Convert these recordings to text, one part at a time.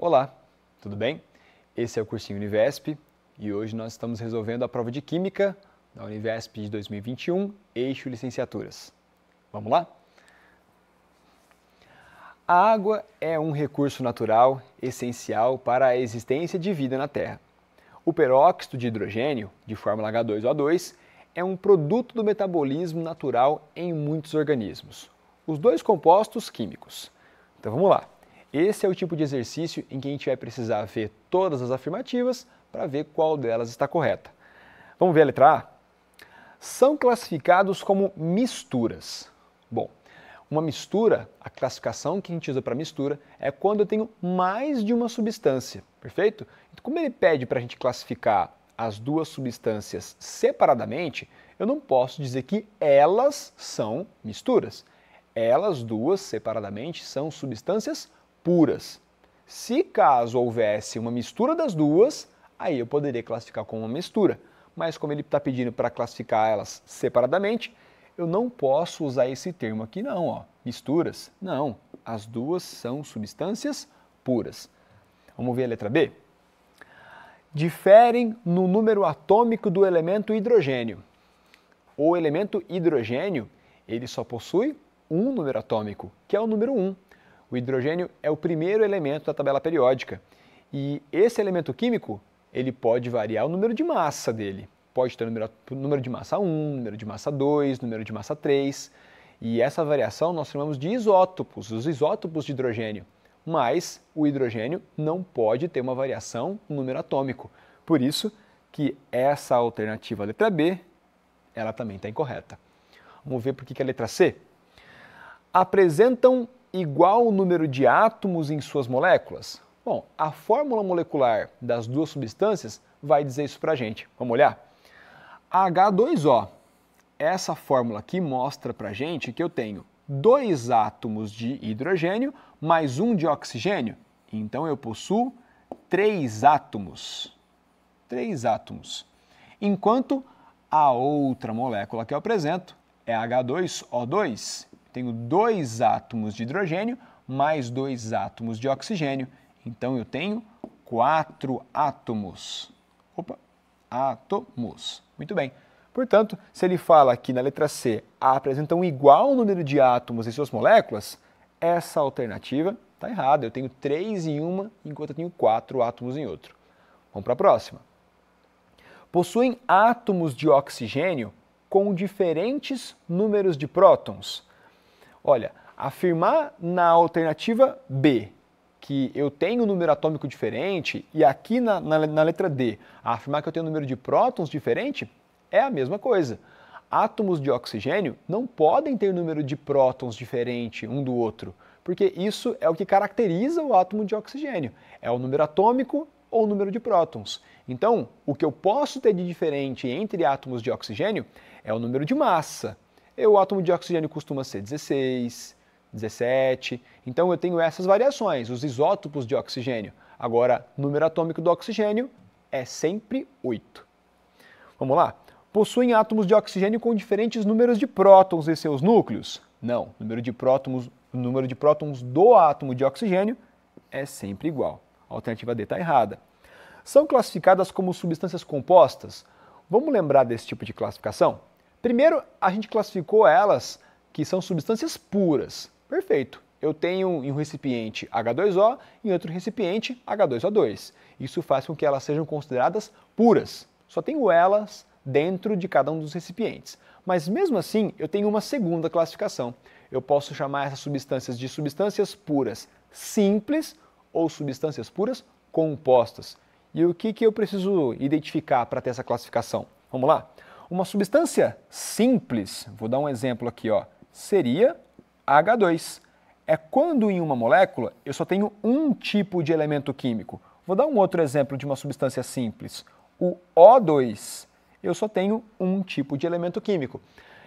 Olá, tudo bem? Esse é o cursinho Univesp e hoje nós estamos resolvendo a prova de Química da Univesp de 2021, eixo Licenciaturas. Vamos lá? A água é um recurso natural essencial para a existência de vida na Terra. O peróxido de hidrogênio, de fórmula H2O2, é um produto do metabolismo natural em muitos organismos. Os dois compostos químicos. Então vamos lá. Esse é o tipo de exercício em que a gente vai precisar ver todas as afirmativas para ver qual delas está correta. Vamos ver a letra A? São classificados como misturas. Bom, uma mistura, a classificação que a gente usa para mistura, é quando eu tenho mais de uma substância, perfeito? Então, como ele pede para a gente classificar as duas substâncias separadamente, eu não posso dizer que elas são misturas. Elas duas separadamente são substâncias puras. Se caso houvesse uma mistura das duas, aí eu poderia classificar como uma mistura. Mas como ele está pedindo para classificar elas separadamente, eu não posso usar esse termo aqui não, ó, misturas. Não, as duas são substâncias puras. Vamos ver a letra B? Diferem no número atômico do elemento hidrogênio. O elemento hidrogênio, ele só possui um número atômico, que é o número 1. O hidrogênio é o primeiro elemento da tabela periódica e esse elemento químico ele pode variar o número de massa dele. Pode ter número, número de massa 1, número de massa 2, número de massa 3. E essa variação nós chamamos de isótopos, os isótopos de hidrogênio. Mas o hidrogênio não pode ter uma variação no número atômico. Por isso que essa alternativa letra B, ela também está incorreta. Vamos ver por que a letra C. Apresentam igual o número de átomos em suas moléculas? Bom, a fórmula molecular das duas substâncias vai dizer isso para gente. Vamos olhar? H2O. Essa fórmula aqui mostra para gente que eu tenho dois átomos de hidrogênio mais um de oxigênio. Então eu possuo três átomos. Três átomos. Enquanto a outra molécula que eu apresento é H2O2 tenho dois átomos de hidrogênio mais dois átomos de oxigênio. Então eu tenho quatro átomos. Opa, átomos. Muito bem. Portanto, se ele fala aqui na letra C apresentam um igual número de átomos em suas moléculas, essa alternativa está errada. Eu tenho três em uma, enquanto eu tenho quatro átomos em outro. Vamos para a próxima. Possuem átomos de oxigênio com diferentes números de prótons Olha, afirmar na alternativa B que eu tenho um número atômico diferente e aqui na, na, na letra D afirmar que eu tenho um número de prótons diferente é a mesma coisa. Átomos de oxigênio não podem ter número de prótons diferente um do outro, porque isso é o que caracteriza o átomo de oxigênio. É o número atômico ou o número de prótons. Então, o que eu posso ter de diferente entre átomos de oxigênio é o número de massa, o átomo de oxigênio costuma ser 16, 17. Então eu tenho essas variações, os isótopos de oxigênio. Agora, número atômico do oxigênio é sempre 8. Vamos lá? Possuem átomos de oxigênio com diferentes números de prótons em seus núcleos? Não, número de prótons, o número de prótons do átomo de oxigênio é sempre igual. A alternativa D está errada. São classificadas como substâncias compostas? Vamos lembrar desse tipo de classificação? Primeiro, a gente classificou elas que são substâncias puras. Perfeito. Eu tenho em um recipiente H2O e em outro recipiente H2O2. Isso faz com que elas sejam consideradas puras. Só tenho elas dentro de cada um dos recipientes. Mas mesmo assim, eu tenho uma segunda classificação. Eu posso chamar essas substâncias de substâncias puras simples ou substâncias puras compostas. E o que, que eu preciso identificar para ter essa classificação? Vamos lá? Uma substância simples, vou dar um exemplo aqui, ó, seria H2. É quando em uma molécula eu só tenho um tipo de elemento químico. Vou dar um outro exemplo de uma substância simples. O O2, eu só tenho um tipo de elemento químico.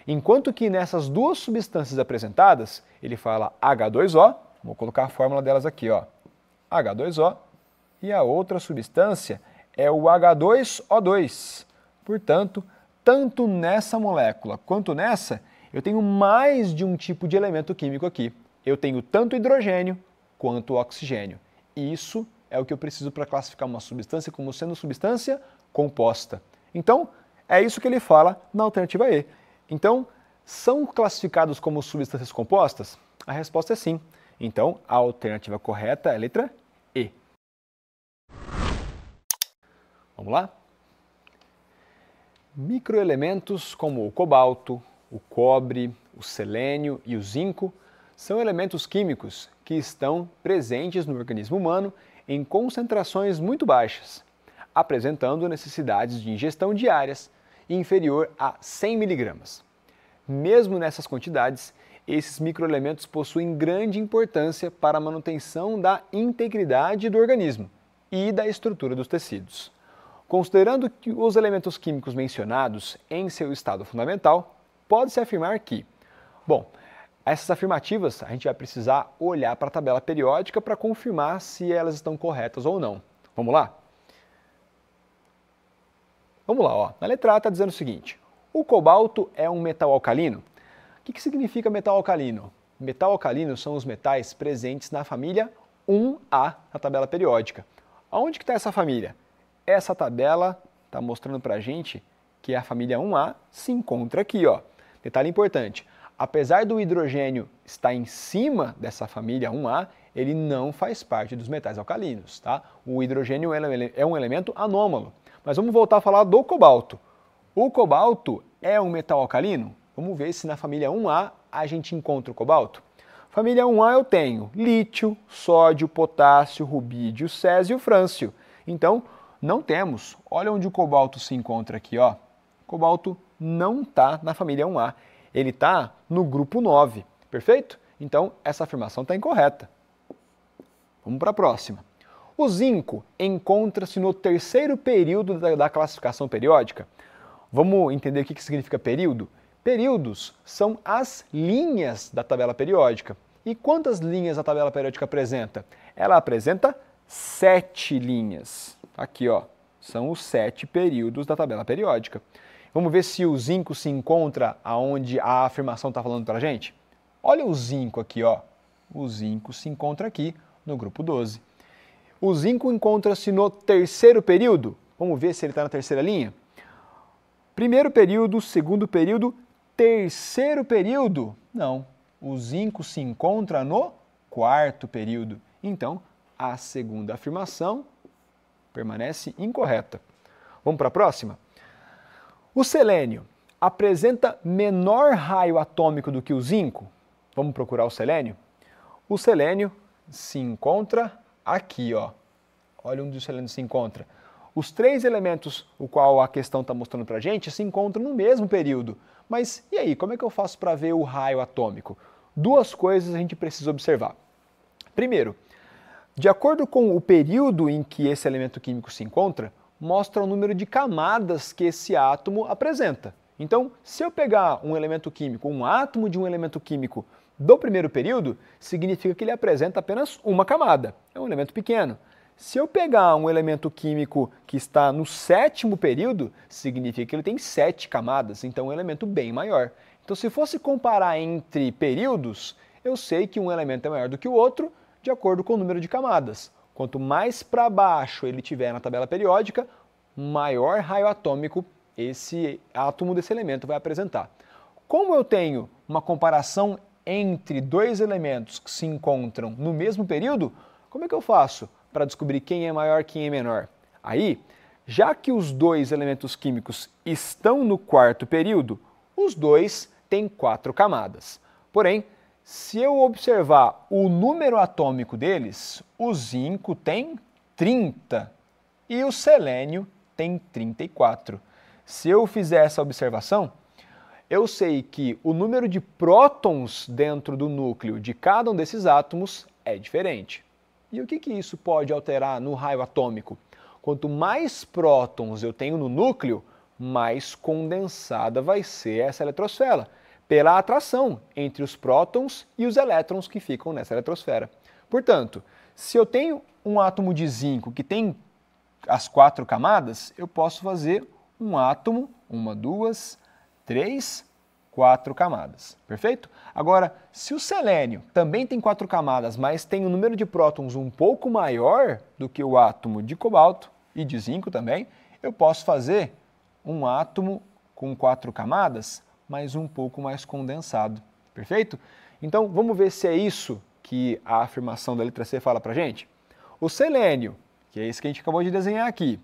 Enquanto que nessas duas substâncias apresentadas, ele fala H2O, vou colocar a fórmula delas aqui, ó, H2O, e a outra substância é o H2O2. Portanto, tanto nessa molécula quanto nessa, eu tenho mais de um tipo de elemento químico aqui. Eu tenho tanto hidrogênio quanto oxigênio. Isso é o que eu preciso para classificar uma substância como sendo substância composta. Então, é isso que ele fala na alternativa E. Então, são classificados como substâncias compostas? A resposta é sim. Então, a alternativa correta é a letra E. Vamos lá? Microelementos como o cobalto, o cobre, o selênio e o zinco são elementos químicos que estão presentes no organismo humano em concentrações muito baixas, apresentando necessidades de ingestão diárias inferior a 100 mg. Mesmo nessas quantidades, esses microelementos possuem grande importância para a manutenção da integridade do organismo e da estrutura dos tecidos. Considerando que os elementos químicos mencionados em seu estado fundamental, pode-se afirmar que, bom, essas afirmativas a gente vai precisar olhar para a tabela periódica para confirmar se elas estão corretas ou não. Vamos lá? Vamos lá, ó. na letra A está dizendo o seguinte: o cobalto é um metal alcalino. O que, que significa metal alcalino? Metal alcalino são os metais presentes na família 1A na tabela periódica. Onde que está essa família? Essa tabela está mostrando para a gente que a família 1A se encontra aqui. Ó. Detalhe importante, apesar do hidrogênio estar em cima dessa família 1A, ele não faz parte dos metais alcalinos. Tá? O hidrogênio é, é um elemento anômalo. Mas vamos voltar a falar do cobalto. O cobalto é um metal alcalino? Vamos ver se na família 1A a gente encontra o cobalto. Família 1A eu tenho lítio, sódio, potássio, rubídio, césio e frâncio. Então, não temos. Olha onde o cobalto se encontra aqui, ó. O cobalto não está na família 1A. Ele está no grupo 9, perfeito? Então, essa afirmação está incorreta. Vamos para a próxima. O zinco encontra-se no terceiro período da, classificação periódica. Vamos entender o que significa período? Períodos são as linhas da tabela periódica. E quantas linhas a tabela periódica apresenta? Ela apresenta sete linhas. Aqui, ó, são os sete períodos da tabela periódica. Vamos ver se o zinco se encontra aonde a afirmação está falando para a gente? Olha o zinco aqui, ó. O zinco se encontra aqui no grupo 12. O zinco encontra-se no terceiro período. Vamos ver se ele está na terceira linha. Primeiro período, segundo período, terceiro período. Não, o zinco se encontra no quarto período. Então, a segunda afirmação permanece incorreta. Vamos para a próxima? O selênio apresenta menor raio atômico do que o zinco? Vamos procurar o selênio? O selênio se encontra aqui, ó. Olha onde o selênio se encontra. Os três elementos, o qual a questão está mostrando para a gente, se encontram no mesmo período. Mas e aí, como é que eu faço para ver o raio atômico? Duas coisas a gente precisa observar. Primeiro, de acordo com o período em que esse elemento químico se encontra, mostra o número de camadas que esse átomo apresenta. Então, se eu pegar um elemento químico, um átomo de um elemento químico do primeiro período, significa que ele apresenta apenas uma camada, é um elemento pequeno. Se eu pegar um elemento químico que está no sétimo período, significa que ele tem sete camadas, então é um elemento bem maior. Então, se fosse comparar entre períodos, eu sei que um elemento é maior do que o outro, de acordo com o número de camadas. Quanto mais para baixo ele tiver na tabela periódica, maior raio atômico esse átomo desse elemento vai apresentar. Como eu tenho uma comparação entre dois elementos que se encontram no mesmo período, como é que eu faço para descobrir quem é maior e quem é menor? Aí, já que os dois elementos químicos estão no quarto período, os dois têm quatro camadas. Porém, se eu observar o número atômico deles, o zinco tem 30 e o selênio tem 34. Se eu fizer essa observação, eu sei que o número de prótons dentro do núcleo de cada um desses átomos é diferente. E o que, que isso pode alterar no raio atômico? Quanto mais prótons eu tenho no núcleo, mais condensada vai ser essa eletrosfera pela atração entre os prótons e os elétrons que ficam nessa eletrosfera. Portanto, se eu tenho um átomo de zinco que tem as quatro camadas, eu posso fazer um átomo, uma, duas, três, quatro camadas, perfeito? Agora, se o selênio também tem quatro camadas, mas tem um número de prótons um pouco maior do que o átomo de cobalto e de zinco também, eu posso fazer um átomo com quatro camadas mas um pouco mais condensado. Perfeito? Então vamos ver se é isso que a afirmação da letra C fala para gente. O selênio, que é esse que a gente acabou de desenhar aqui,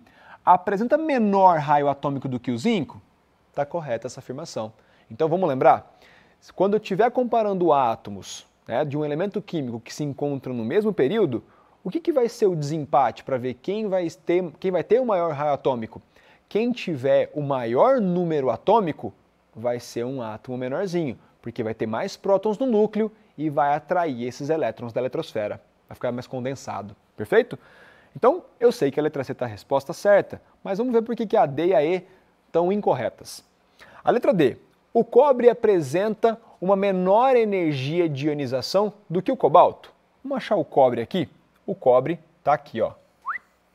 apresenta menor raio atômico do que o zinco? Está correta essa afirmação. Então vamos lembrar? Quando eu estiver comparando átomos né, de um elemento químico que se encontram no mesmo período, o que, que vai ser o desempate para ver quem vai, ter, quem vai ter o maior raio atômico? Quem tiver o maior número atômico vai ser um átomo menorzinho, porque vai ter mais prótons no núcleo e vai atrair esses elétrons da eletrosfera. Vai ficar mais condensado, perfeito? Então, eu sei que a letra C está a resposta certa, mas vamos ver por que a D e a E estão incorretas. A letra D. O cobre apresenta uma menor energia de ionização do que o cobalto. Vamos achar o cobre aqui? O cobre está aqui, ó.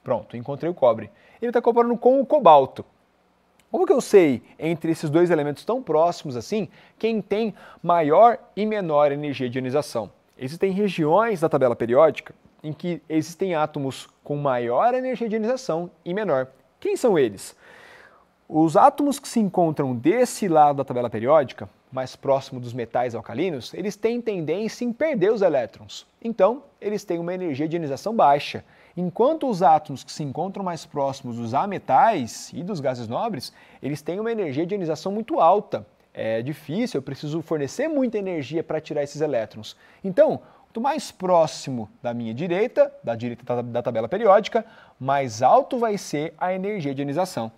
Pronto, encontrei o cobre. Ele está comparando com o cobalto. Como que eu sei, entre esses dois elementos tão próximos assim, quem tem maior e menor energia de ionização? Existem regiões da tabela periódica em que existem átomos com maior energia de ionização e menor. Quem são eles? Os átomos que se encontram desse lado da tabela periódica, mais próximo dos metais alcalinos, eles têm tendência em perder os elétrons. Então, eles têm uma energia de ionização baixa. Enquanto os átomos que se encontram mais próximos dos ametais e dos gases nobres, eles têm uma energia de ionização muito alta. É difícil, eu preciso fornecer muita energia para tirar esses elétrons. Então, quanto mais próximo da minha direita, da direita da tabela periódica, mais alto vai ser a energia de ionização.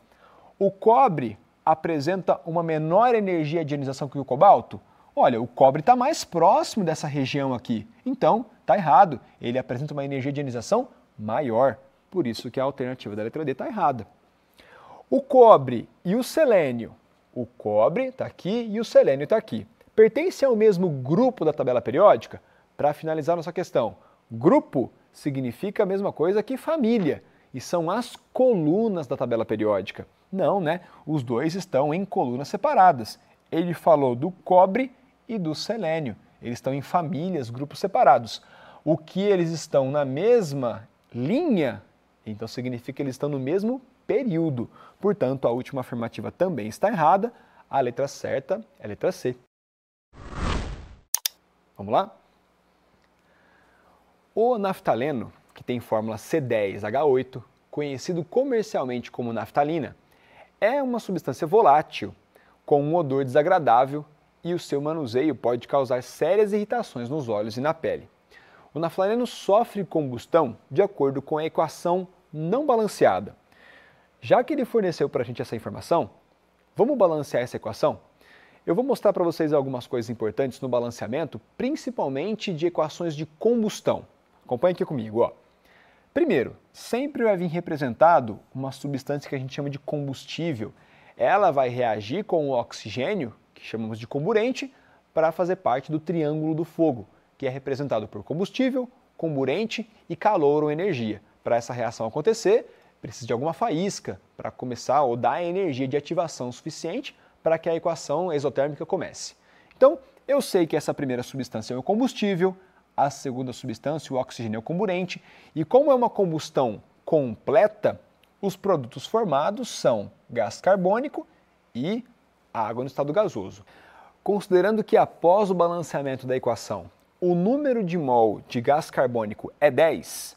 O cobre apresenta uma menor energia de ionização que o cobalto? Olha, o cobre está mais próximo dessa região aqui. Então, está errado. Ele apresenta uma energia de ionização maior. Por isso que a alternativa da letra D está errada. O cobre e o selênio. O cobre está aqui e o selênio está aqui. Pertencem ao mesmo grupo da tabela periódica? Para finalizar nossa questão, grupo significa a mesma coisa que família e são as colunas da tabela periódica. Não, né? Os dois estão em colunas separadas. Ele falou do cobre e do selênio. Eles estão em famílias, grupos separados. O que eles estão na mesma linha, então significa que eles estão no mesmo período. Portanto, a última afirmativa também está errada. A letra certa é a letra C. Vamos lá? O naftaleno, que tem fórmula C10H8, conhecido comercialmente como naftalina, é uma substância volátil, com um odor desagradável e o seu manuseio pode causar sérias irritações nos olhos e na pele o naftaleno sofre combustão de acordo com a equação não balanceada. Já que ele forneceu para a gente essa informação, vamos balancear essa equação? Eu vou mostrar para vocês algumas coisas importantes no balanceamento, principalmente de equações de combustão. Acompanhe aqui comigo. Ó. Primeiro, sempre vai vir representado uma substância que a gente chama de combustível. Ela vai reagir com o oxigênio, que chamamos de comburente, para fazer parte do triângulo do fogo que é representado por combustível, comburente e calor ou energia. Para essa reação acontecer, precisa de alguma faísca para começar ou dar energia de ativação suficiente para que a equação exotérmica comece. Então, eu sei que essa primeira substância é o combustível, a segunda substância, o oxigênio, é o comburente, e como é uma combustão completa, os produtos formados são gás carbônico e água no estado gasoso. Considerando que após o balanceamento da equação o número de mol de gás carbônico é 10,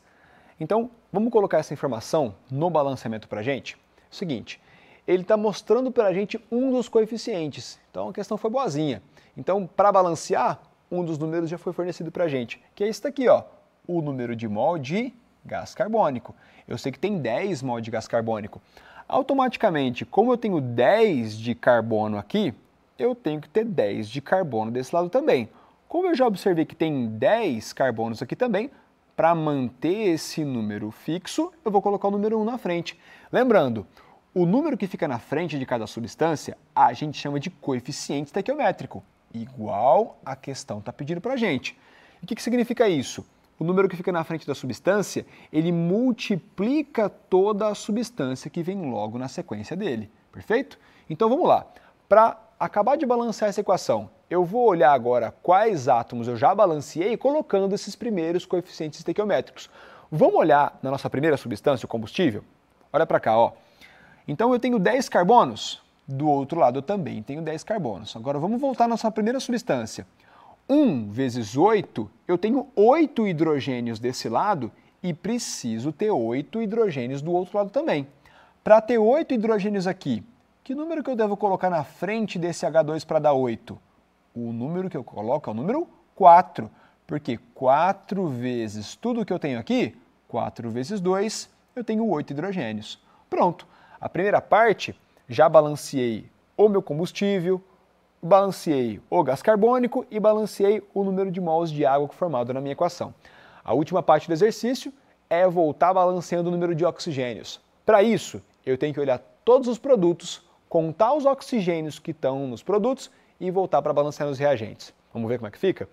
então vamos colocar essa informação no balanceamento para a gente? Seguinte, ele está mostrando para a gente um dos coeficientes, então a questão foi boazinha. Então, para balancear, um dos números já foi fornecido para a gente, que é esse daqui, ó, o número de mol de gás carbônico. Eu sei que tem 10 mol de gás carbônico. Automaticamente, como eu tenho 10 de carbono aqui, eu tenho que ter 10 de carbono desse lado também. Como eu já observei que tem 10 carbonos aqui também, para manter esse número fixo, eu vou colocar o número 1 na frente. Lembrando, o número que fica na frente de cada substância, a gente chama de coeficiente estequiométrico, igual a questão está pedindo para a gente. o que, que significa isso? O número que fica na frente da substância, ele multiplica toda a substância que vem logo na sequência dele, perfeito? Então vamos lá. Para acabar de balancear essa equação eu vou olhar agora quais átomos eu já balanceei colocando esses primeiros coeficientes estequiométricos. Vamos olhar na nossa primeira substância, o combustível? Olha para cá, ó. Então eu tenho 10 carbonos, do outro lado eu também tenho 10 carbonos. Agora vamos voltar à nossa primeira substância. 1 vezes 8, eu tenho 8 hidrogênios desse lado e preciso ter 8 hidrogênios do outro lado também. Para ter 8 hidrogênios aqui, que número que eu devo colocar na frente desse H2 para dar 8? o número que eu coloco é o número 4, porque 4 vezes tudo que eu tenho aqui, 4 vezes 2, eu tenho 8 hidrogênios. Pronto. A primeira parte, já balanceei o meu combustível, balanceei o gás carbônico e balanceei o número de mols de água formado na minha equação. A última parte do exercício é voltar balanceando o número de oxigênios. Para isso, eu tenho que olhar todos os produtos, contar os oxigênios que estão nos produtos e voltar para balancear nos reagentes. Vamos ver como é que fica?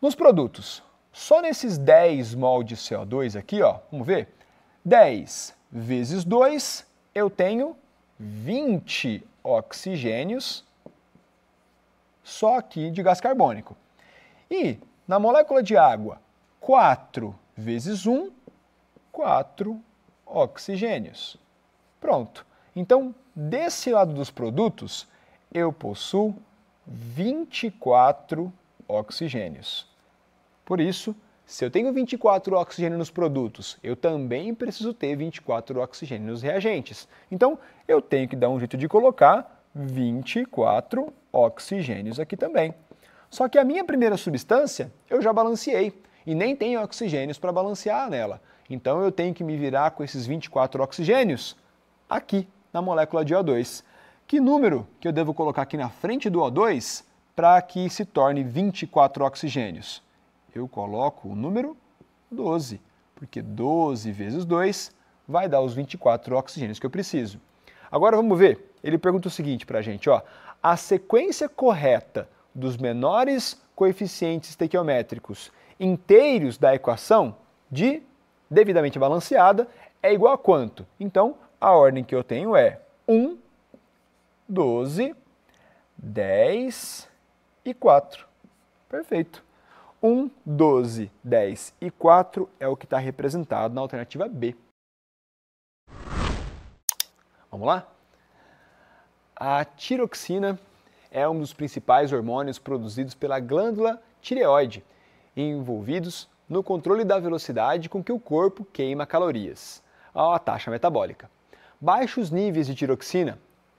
Nos produtos, só nesses 10 mol de CO2 aqui, ó, vamos ver? 10 vezes 2, eu tenho 20 oxigênios só aqui de gás carbônico. E na molécula de água, 4 vezes 1, 4 oxigênios. Pronto. Então, desse lado dos produtos, eu possuo 24 oxigênios. Por isso, se eu tenho 24 oxigênios nos produtos, eu também preciso ter 24 oxigênios nos reagentes. Então, eu tenho que dar um jeito de colocar 24 oxigênios aqui também. Só que a minha primeira substância eu já balanceei e nem tenho oxigênios para balancear nela. Então, eu tenho que me virar com esses 24 oxigênios aqui na molécula de O2. Que número que eu devo colocar aqui na frente do O2 para que se torne 24 oxigênios? Eu coloco o número 12, porque 12 vezes 2 vai dar os 24 oxigênios que eu preciso. Agora vamos ver, ele pergunta o seguinte para a gente, ó, a sequência correta dos menores coeficientes estequiométricos inteiros da equação de devidamente balanceada é igual a quanto? Então, a ordem que eu tenho é 1 12, 10 e 4. Perfeito. 1, 12, 10 e 4 é o que está representado na alternativa B. Vamos lá? A tiroxina é um dos principais hormônios produzidos pela glândula tireoide, envolvidos no controle da velocidade com que o corpo queima calorias, a taxa metabólica. Baixos níveis de tiroxina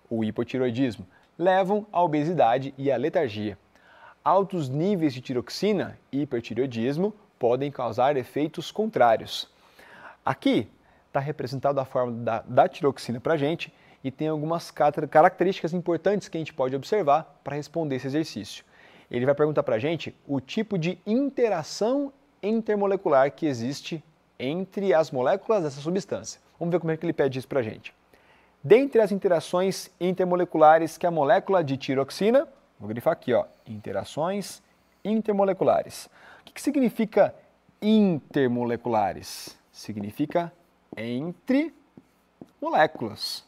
o hipotiroidismo, levam à obesidade e à letargia. Altos níveis de tiroxina e hipertiroidismo podem causar efeitos contrários. Aqui está representada a forma da, da tiroxina para a gente e tem algumas características importantes que a gente pode observar para responder esse exercício. Ele vai perguntar para a gente o tipo de interação intermolecular que existe entre as moléculas dessa substância. Vamos ver como é que ele pede isso para a gente. Dentre as interações intermoleculares que a molécula de tiroxina, vou grifar aqui, ó, interações intermoleculares. O que, que significa intermoleculares? Significa entre moléculas.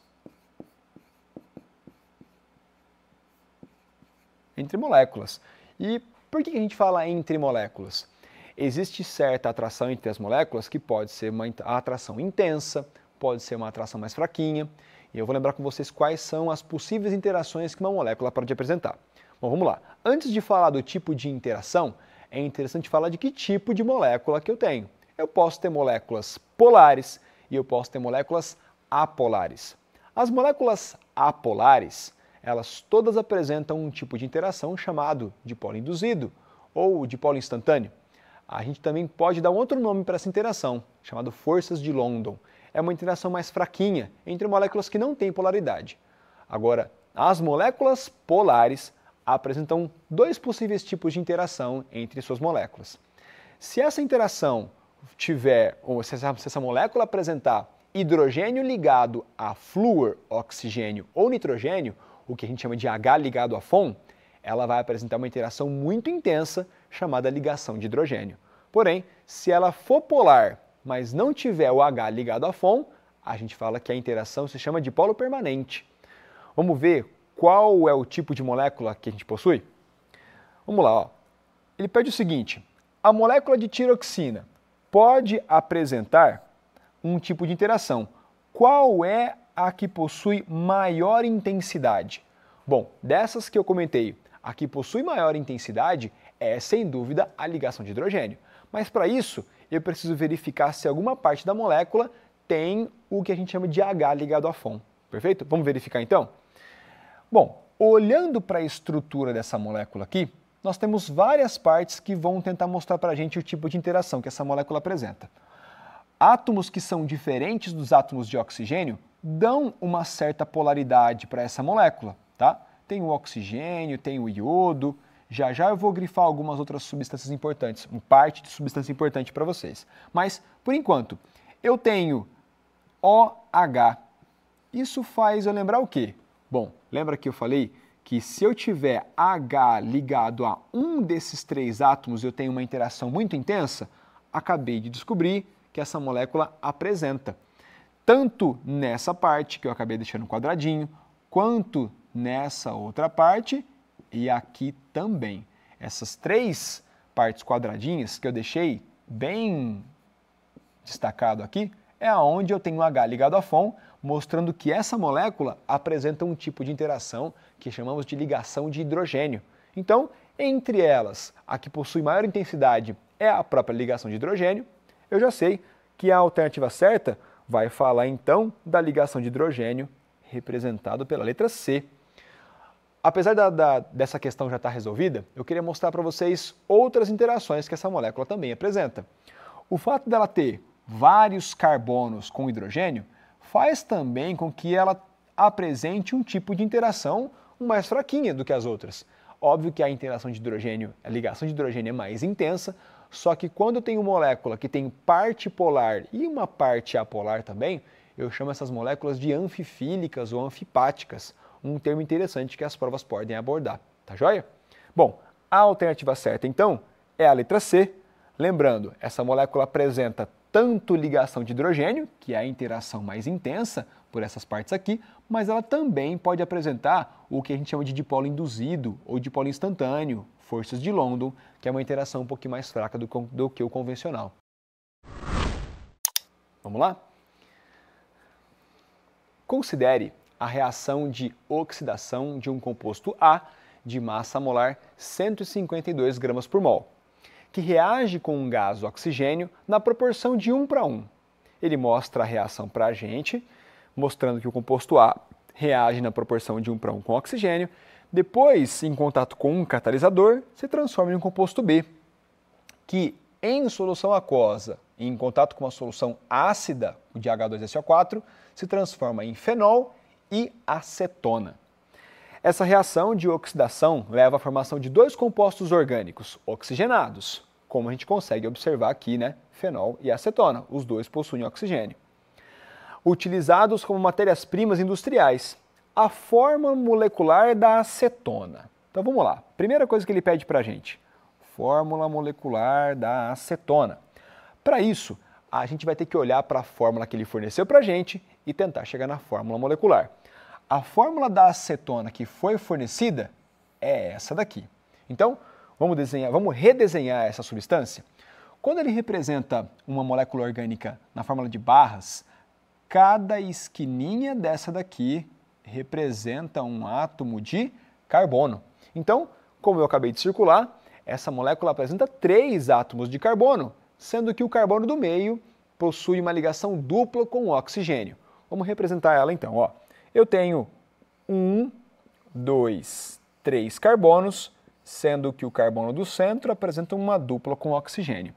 Entre moléculas. E por que a gente fala entre moléculas? Existe certa atração entre as moléculas que pode ser uma atração intensa, pode ser uma atração mais fraquinha. E eu vou lembrar com vocês quais são as possíveis interações que uma molécula pode apresentar. Bom, vamos lá. Antes de falar do tipo de interação, é interessante falar de que tipo de molécula que eu tenho. Eu posso ter moléculas polares e eu posso ter moléculas apolares. As moléculas apolares, elas todas apresentam um tipo de interação chamado de polo induzido ou de polo instantâneo. A gente também pode dar um outro nome para essa interação, chamado forças de London é uma interação mais fraquinha entre moléculas que não têm polaridade. Agora, as moléculas polares apresentam dois possíveis tipos de interação entre suas moléculas. Se essa interação tiver, ou se essa, se essa molécula apresentar hidrogênio ligado a flúor, oxigênio ou nitrogênio, o que a gente chama de H ligado a FON, ela vai apresentar uma interação muito intensa chamada ligação de hidrogênio. Porém, se ela for polar mas não tiver o H ligado a FON, a gente fala que a interação se chama de polo permanente. Vamos ver qual é o tipo de molécula que a gente possui? Vamos lá, ó. ele pede o seguinte, a molécula de tiroxina pode apresentar um tipo de interação. Qual é a que possui maior intensidade? Bom, dessas que eu comentei, a que possui maior intensidade é, sem dúvida, a ligação de hidrogênio. Mas para isso, eu preciso verificar se alguma parte da molécula tem o que a gente chama de H ligado a FON. Perfeito? Vamos verificar então? Bom, olhando para a estrutura dessa molécula aqui, nós temos várias partes que vão tentar mostrar para a gente o tipo de interação que essa molécula apresenta. Átomos que são diferentes dos átomos de oxigênio dão uma certa polaridade para essa molécula, tá? Tem o oxigênio, tem o iodo, já já eu vou grifar algumas outras substâncias importantes, um parte de substância importante para vocês. Mas, por enquanto, eu tenho OH. Isso faz eu lembrar o quê? Bom, lembra que eu falei que se eu tiver H ligado a um desses três átomos, eu tenho uma interação muito intensa? Acabei de descobrir que essa molécula apresenta. Tanto nessa parte, que eu acabei deixando quadradinho, quanto nessa outra parte, e aqui também. Essas três partes quadradinhas que eu deixei bem destacado aqui é aonde eu tenho H ligado a FON, mostrando que essa molécula apresenta um tipo de interação que chamamos de ligação de hidrogênio. Então, entre elas, a que possui maior intensidade é a própria ligação de hidrogênio. Eu já sei que a alternativa certa vai falar então da ligação de hidrogênio representado pela letra C. Apesar da, da, dessa questão já estar tá resolvida, eu queria mostrar para vocês outras interações que essa molécula também apresenta. O fato dela ter vários carbonos com hidrogênio faz também com que ela apresente um tipo de interação mais fraquinha do que as outras. Óbvio que a interação de hidrogênio, a ligação de hidrogênio é mais intensa, só que quando eu tenho molécula que tem parte polar e uma parte apolar também, eu chamo essas moléculas de anfifílicas ou anfipáticas um termo interessante que as provas podem abordar, tá joia? Bom, a alternativa certa então é a letra C. Lembrando, essa molécula apresenta tanto ligação de hidrogênio, que é a interação mais intensa por essas partes aqui, mas ela também pode apresentar o que a gente chama de dipolo induzido ou dipolo instantâneo, forças de London, que é uma interação um pouquinho mais fraca do, do que o convencional. Vamos lá? Considere a reação de oxidação de um composto A de massa molar 152 gramas por mol, que reage com um gás oxigênio na proporção de 1 para 1. Ele mostra a reação para a gente, mostrando que o composto A reage na proporção de 1 para 1 com oxigênio, depois, em contato com um catalisador, se transforma em um composto B, que em solução aquosa em contato com uma solução ácida, o de H2SO4, se transforma em fenol e acetona. Essa reação de oxidação leva à formação de dois compostos orgânicos oxigenados, como a gente consegue observar aqui, né? Fenol e acetona, os dois possuem oxigênio. Utilizados como matérias-primas industriais, a forma molecular da acetona. Então vamos lá. Primeira coisa que ele pede para a gente: fórmula molecular da acetona. Para isso, a gente vai ter que olhar para a fórmula que ele forneceu para a gente e tentar chegar na fórmula molecular. A fórmula da acetona que foi fornecida é essa daqui. Então, vamos desenhar, vamos redesenhar essa substância. Quando ele representa uma molécula orgânica na fórmula de barras, cada esquininha dessa daqui representa um átomo de carbono. Então, como eu acabei de circular, essa molécula apresenta três átomos de carbono, sendo que o carbono do meio possui uma ligação dupla com o oxigênio. Vamos representar ela então, ó eu tenho um, dois, três carbonos, sendo que o carbono do centro apresenta uma dupla com oxigênio.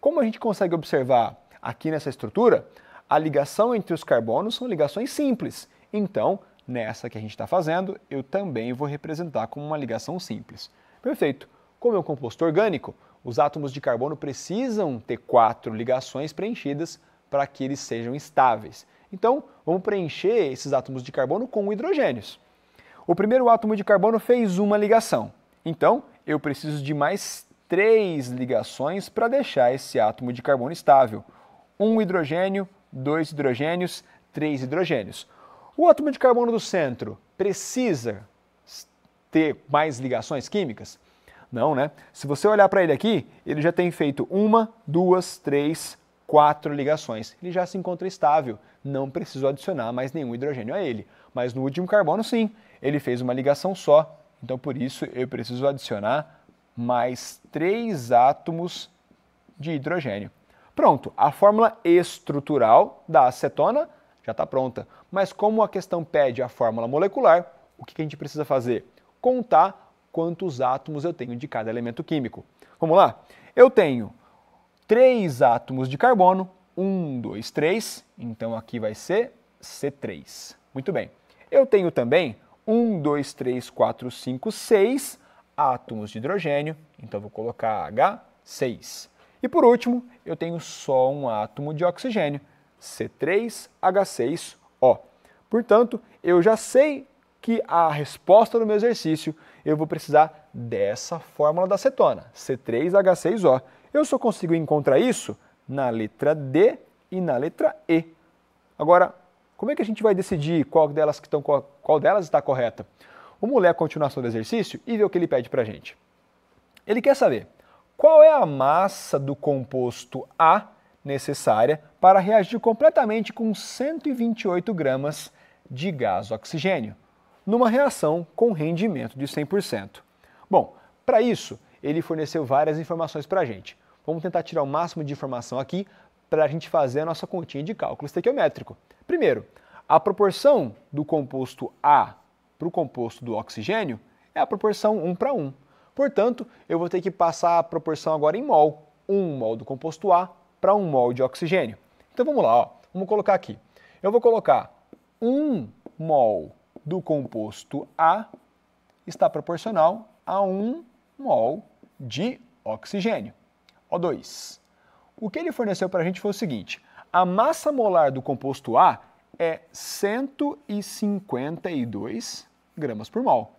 Como a gente consegue observar aqui nessa estrutura, a ligação entre os carbonos são ligações simples. Então, nessa que a gente está fazendo, eu também vou representar como uma ligação simples. Perfeito. Como é um composto orgânico, os átomos de carbono precisam ter quatro ligações preenchidas para que eles sejam estáveis. Então, vamos preencher esses átomos de carbono com hidrogênios. O primeiro átomo de carbono fez uma ligação. Então, eu preciso de mais três ligações para deixar esse átomo de carbono estável. Um hidrogênio, dois hidrogênios, três hidrogênios. O átomo de carbono do centro precisa ter mais ligações químicas? Não, né? Se você olhar para ele aqui, ele já tem feito uma, duas, três, quatro ligações. Ele já se encontra estável não preciso adicionar mais nenhum hidrogênio a ele. Mas no último carbono, sim, ele fez uma ligação só. Então, por isso, eu preciso adicionar mais três átomos de hidrogênio. Pronto, a fórmula estrutural da acetona já está pronta. Mas como a questão pede a fórmula molecular, o que a gente precisa fazer? Contar quantos átomos eu tenho de cada elemento químico. Vamos lá? Eu tenho três átomos de carbono, 1, 2, 3, então aqui vai ser C3. Muito bem. Eu tenho também 1, 2, 3, 4, 5, 6 átomos de hidrogênio, então vou colocar H6. E por último, eu tenho só um átomo de oxigênio, C3H6O. Portanto, eu já sei que a resposta do meu exercício eu vou precisar dessa fórmula da acetona, C3H6O. Eu só consigo encontrar isso na letra D e na letra E. Agora, como é que a gente vai decidir qual delas, que estão, qual delas está correta? Vamos ler a continuação do exercício e ver o que ele pede para a gente. Ele quer saber qual é a massa do composto A necessária para reagir completamente com 128 gramas de gás oxigênio, numa reação com rendimento de 100%. Bom, para isso, ele forneceu várias informações para a gente. Vamos tentar tirar o máximo de informação aqui para a gente fazer a nossa continha de cálculo estequiométrico. Primeiro, a proporção do composto A para o composto do oxigênio é a proporção 1 para 1. Portanto, eu vou ter que passar a proporção agora em mol, 1 mol do composto A para 1 mol de oxigênio. Então vamos lá, ó. vamos colocar aqui. Eu vou colocar 1 mol do composto A está proporcional a 1 mol de oxigênio. O2. O que ele forneceu para a gente foi o seguinte: a massa molar do composto A é 152 gramas por mol.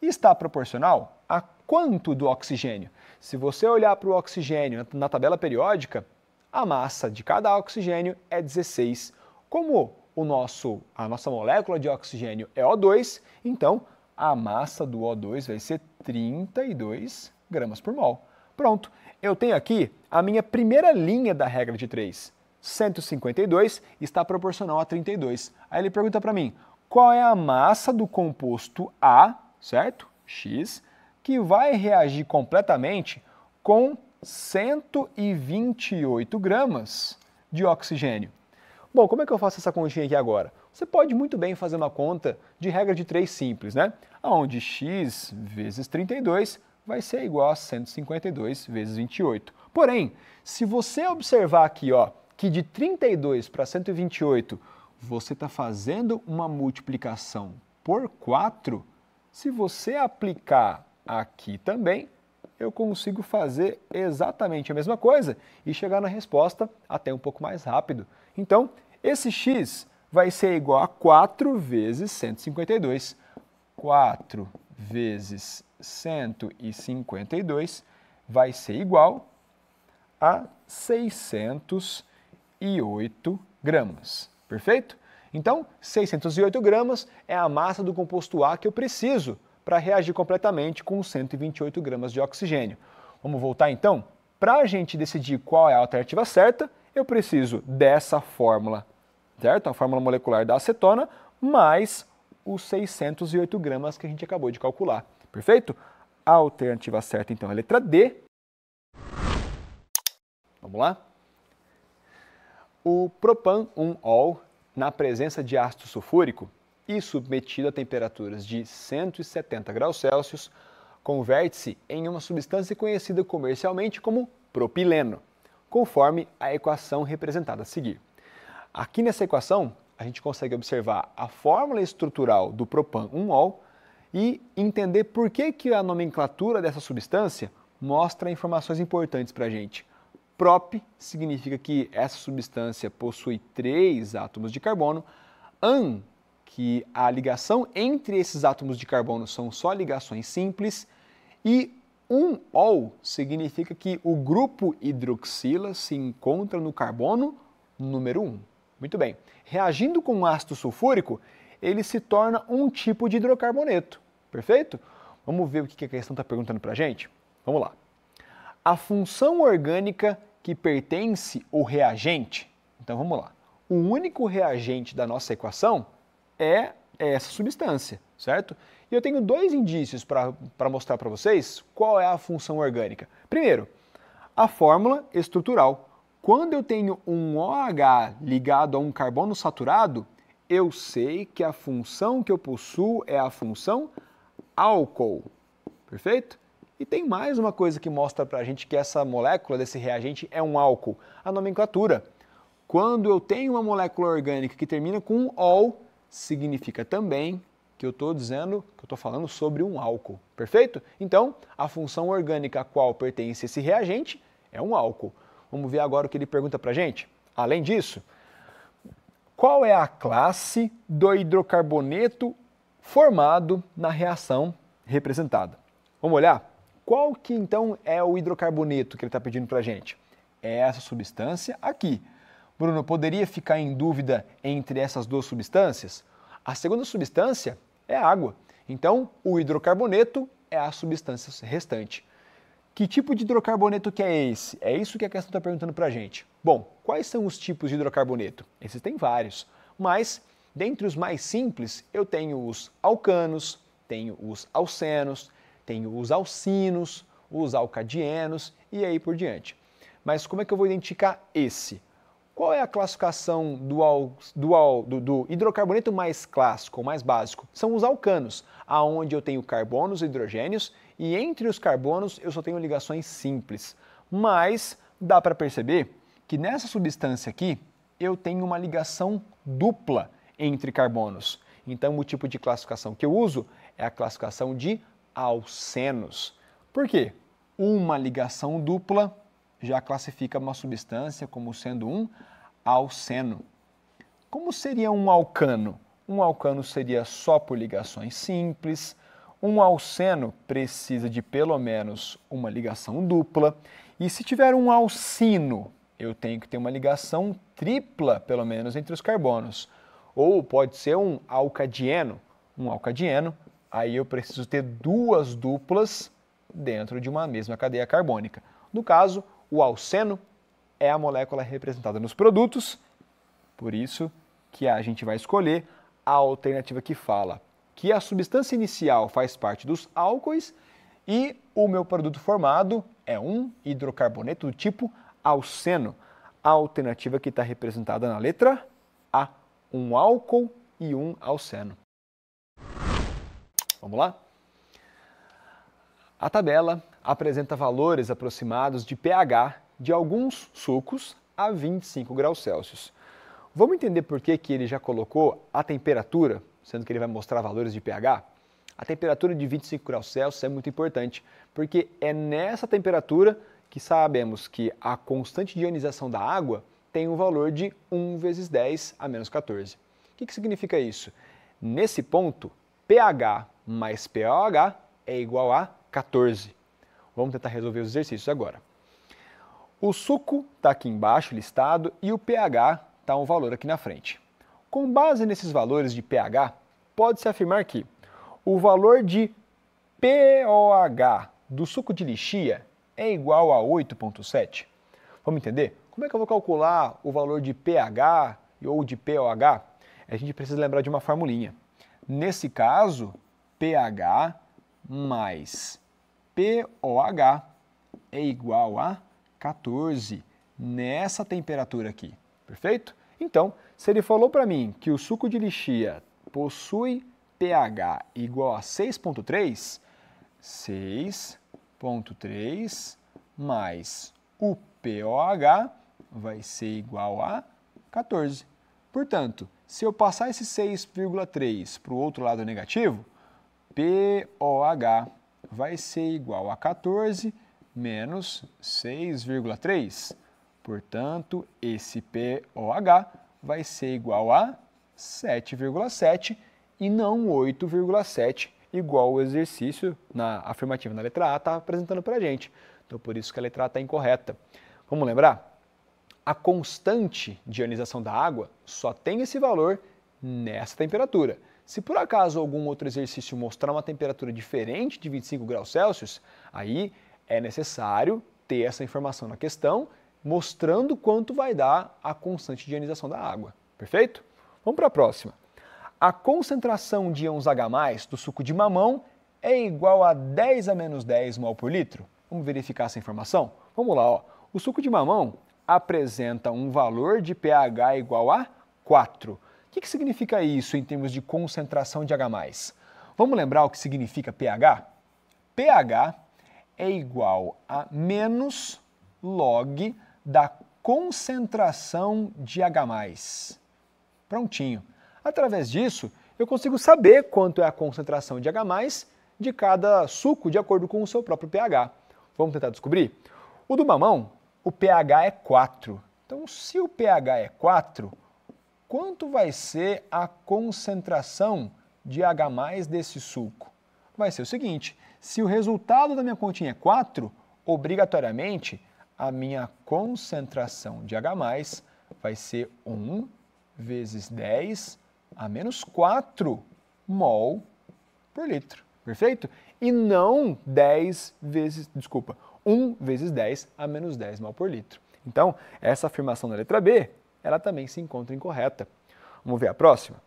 E está proporcional a quanto do oxigênio? Se você olhar para o oxigênio na tabela periódica, a massa de cada oxigênio é 16. Como o nosso, a nossa molécula de oxigênio é O2, então a massa do O2 vai ser 32 gramas por mol. Pronto, eu tenho aqui a minha primeira linha da regra de 3. 152 está proporcional a 32. Aí ele pergunta para mim, qual é a massa do composto A, certo? X, que vai reagir completamente com 128 gramas de oxigênio. Bom, como é que eu faço essa continha aqui agora? Você pode muito bem fazer uma conta de regra de 3 simples, né? Onde x vezes 32 vai ser igual a 152 vezes 28. Porém, se você observar aqui ó, que de 32 para 128 você está fazendo uma multiplicação por 4, se você aplicar aqui também, eu consigo fazer exatamente a mesma coisa e chegar na resposta até um pouco mais rápido. Então, esse x vai ser igual a 4 vezes 152. 4 vezes 152 vai ser igual a 608 gramas, perfeito? Então, 608 gramas é a massa do composto A que eu preciso para reagir completamente com 128 gramas de oxigênio. Vamos voltar então? Para a gente decidir qual é a alternativa certa, eu preciso dessa fórmula, certo? A fórmula molecular da acetona mais os 608 gramas que a gente acabou de calcular. Perfeito? A alternativa certa, então, é a letra D. Vamos lá? O propan-1-ol, na presença de ácido sulfúrico e submetido a temperaturas de 170 graus Celsius, converte-se em uma substância conhecida comercialmente como propileno, conforme a equação representada a seguir. Aqui nessa equação, a gente consegue observar a fórmula estrutural do propan-1-ol e entender por que, que a nomenclatura dessa substância mostra informações importantes para a gente. PROP significa que essa substância possui três átomos de carbono. AN, que a ligação entre esses átomos de carbono são só ligações simples. E um ol significa que o grupo hidroxila se encontra no carbono número 1. Um. Muito bem. Reagindo com ácido sulfúrico, ele se torna um tipo de hidrocarboneto. Perfeito? Vamos ver o que a questão está perguntando para a gente? Vamos lá. A função orgânica que pertence o reagente. Então vamos lá. O único reagente da nossa equação é essa substância, certo? E eu tenho dois indícios para mostrar para vocês qual é a função orgânica. Primeiro, a fórmula estrutural. Quando eu tenho um OH ligado a um carbono saturado, eu sei que a função que eu possuo é a função álcool. Perfeito? E tem mais uma coisa que mostra para a gente que essa molécula desse reagente é um álcool, a nomenclatura. Quando eu tenho uma molécula orgânica que termina com um ol, significa também que eu estou dizendo, que eu estou falando sobre um álcool, perfeito? Então, a função orgânica a qual pertence esse reagente é um álcool. Vamos ver agora o que ele pergunta para a gente. Além disso, qual é a classe do hidrocarboneto formado na reação representada? Vamos olhar? Qual que então é o hidrocarboneto que ele está pedindo para a gente? É essa substância aqui. Bruno, poderia ficar em dúvida entre essas duas substâncias? A segunda substância é água. Então, o hidrocarboneto é a substância restante. Que tipo de hidrocarboneto que é esse? É isso que a questão está perguntando para a gente. Bom, quais são os tipos de hidrocarboneto? Existem vários, mas dentre os mais simples eu tenho os alcanos, tenho os alcenos, tenho os alcinos, os alcadienos e aí por diante. Mas como é que eu vou identificar esse? Qual é a classificação do, do, do, do hidrocarboneto mais clássico, mais básico? São os alcanos, aonde eu tenho carbonos e hidrogênios e entre os carbonos eu só tenho ligações simples. Mas dá para perceber que nessa substância aqui eu tenho uma ligação dupla entre carbonos. Então o tipo de classificação que eu uso é a classificação de alcenos. Por quê? Uma ligação dupla já classifica uma substância como sendo um alceno. Como seria um alcano? Um alcano seria só por ligações simples, um alceno precisa de pelo menos uma ligação dupla, e se tiver um alcino, eu tenho que ter uma ligação tripla, pelo menos, entre os carbonos. Ou pode ser um alcadieno. Um alcadieno, aí eu preciso ter duas duplas dentro de uma mesma cadeia carbônica. No caso, o alceno é a molécula representada nos produtos, por isso que a gente vai escolher a alternativa que fala que a substância inicial faz parte dos álcoois e o meu produto formado é um hidrocarboneto do tipo alceno. A alternativa que está representada na letra A, um álcool e um alceno. Vamos lá? A tabela apresenta valores aproximados de pH de alguns sucos a 25 graus Celsius. Vamos entender por que, que ele já colocou a temperatura sendo que ele vai mostrar valores de pH, a temperatura de 25 graus Celsius é muito importante, porque é nessa temperatura que sabemos que a constante de ionização da água tem um valor de 1 vezes 10 a menos 14. O que, que significa isso? Nesse ponto, pH mais pOH é igual a 14. Vamos tentar resolver os exercícios agora. O suco está aqui embaixo listado e o pH está um valor aqui na frente. Com base nesses valores de pH, pode-se afirmar que o valor de POH do suco de lixia é igual a 8,7. Vamos entender? Como é que eu vou calcular o valor de pH ou de POH? A gente precisa lembrar de uma formulinha. Nesse caso, pH mais POH é igual a 14 nessa temperatura aqui, perfeito? Então, se ele falou para mim que o suco de lixia possui pH igual a 6.3, 6.3 mais o pOH vai ser igual a 14. Portanto, se eu passar esse 6,3 para o outro lado negativo, pOH vai ser igual a 14 menos 6,3. Portanto, esse pOH vai ser igual a 7,7 e não 8,7, igual o exercício na afirmativa na letra A está apresentando para a gente. Então, por isso que a letra A está incorreta. Vamos lembrar? A constante de ionização da água só tem esse valor nessa temperatura. Se por acaso algum outro exercício mostrar uma temperatura diferente de 25 graus Celsius, aí é necessário ter essa informação na questão mostrando quanto vai dar a constante de ionização da água. Perfeito? Vamos para a próxima. A concentração de íons H+, do suco de mamão, é igual a 10 a menos 10 mol por litro? Vamos verificar essa informação? Vamos lá, ó. o suco de mamão apresenta um valor de pH igual a 4. O que, que significa isso em termos de concentração de H+. Vamos lembrar o que significa pH? pH é igual a menos log da concentração de H+. Prontinho. Através disso, eu consigo saber quanto é a concentração de H+, de cada suco de acordo com o seu próprio pH. Vamos tentar descobrir? O do mamão, o pH é 4. Então, se o pH é 4, quanto vai ser a concentração de H+, desse suco? Vai ser o seguinte, se o resultado da minha continha é 4, obrigatoriamente a minha concentração de H+, vai ser 1 vezes 10 a menos 4 mol por litro, perfeito? E não 10 vezes, desculpa, 1 vezes 10 a menos 10 mol por litro. Então, essa afirmação da letra B, ela também se encontra incorreta. Vamos ver a próxima.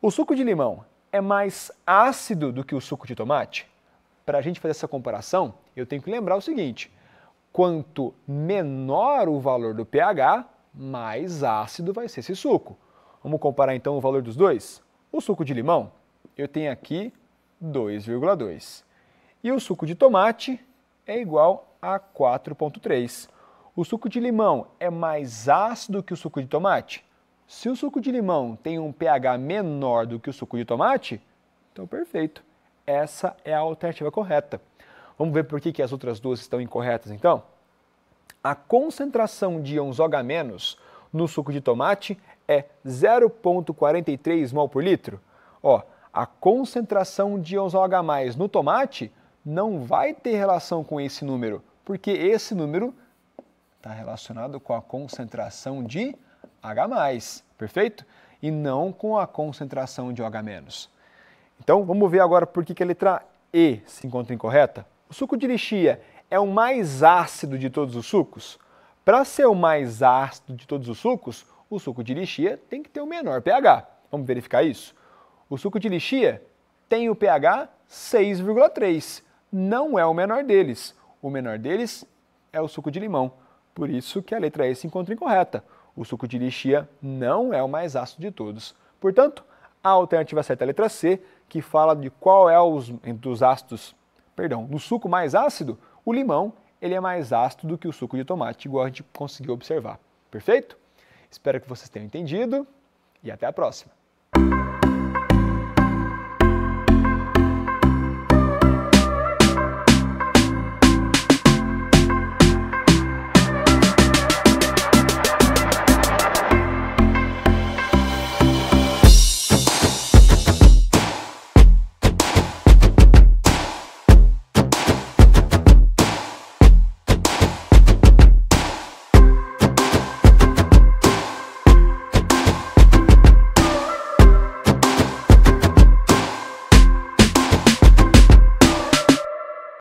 O suco de limão é mais ácido do que o suco de tomate? Para a gente fazer essa comparação, eu tenho que lembrar o seguinte, Quanto menor o valor do pH, mais ácido vai ser esse suco. Vamos comparar então o valor dos dois? O suco de limão, eu tenho aqui 2,2. E o suco de tomate é igual a 4,3. O suco de limão é mais ácido que o suco de tomate? Se o suco de limão tem um pH menor do que o suco de tomate, então perfeito. Essa é a alternativa correta. Vamos ver por que, que as outras duas estão incorretas então? A concentração de íons OH- no suco de tomate é 0,43 mol por litro. Ó, a concentração de íons OH+, no tomate não vai ter relação com esse número, porque esse número está relacionado com a concentração de H+, perfeito? E não com a concentração de OH-. Então, vamos ver agora por que, que a letra E se encontra incorreta. O suco de lixia é o mais ácido de todos os sucos? Para ser o mais ácido de todos os sucos, o suco de lixia tem que ter o menor pH. Vamos verificar isso? O suco de lixia tem o pH 6,3. Não é o menor deles. O menor deles é o suco de limão. Por isso que a letra E se encontra incorreta. O suco de lixia não é o mais ácido de todos. Portanto, a alternativa certa é a letra C, que fala de qual é os, dos ácidos perdão, no suco mais ácido, o limão ele é mais ácido do que o suco de tomate, igual a gente conseguiu observar. Perfeito? Espero que vocês tenham entendido e até a próxima!